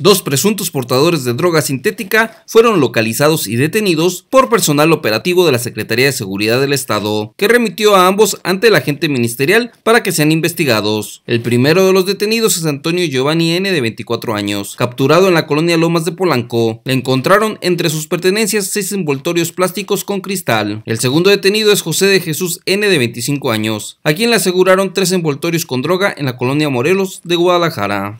Dos presuntos portadores de droga sintética fueron localizados y detenidos por personal operativo de la Secretaría de Seguridad del Estado, que remitió a ambos ante el agente ministerial para que sean investigados. El primero de los detenidos es Antonio Giovanni N. de 24 años, capturado en la colonia Lomas de Polanco. Le encontraron entre sus pertenencias seis envoltorios plásticos con cristal. El segundo detenido es José de Jesús N. de 25 años, a quien le aseguraron tres envoltorios con droga en la colonia Morelos de Guadalajara.